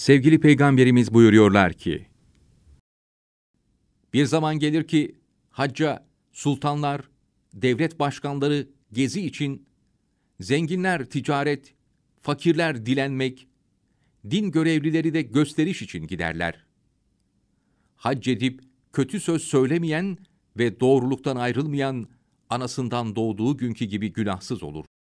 sevgili peygamberimiz buyuruyorlar ki, Bir zaman gelir ki hacca sultanlar, devlet başkanları gezi için, zenginler ticaret, fakirler dilenmek, din görevlileri de gösteriş için giderler. Hac edip kötü söz söylemeyen ve doğruluktan ayrılmayan anasından doğduğu günkü gibi günahsız olur.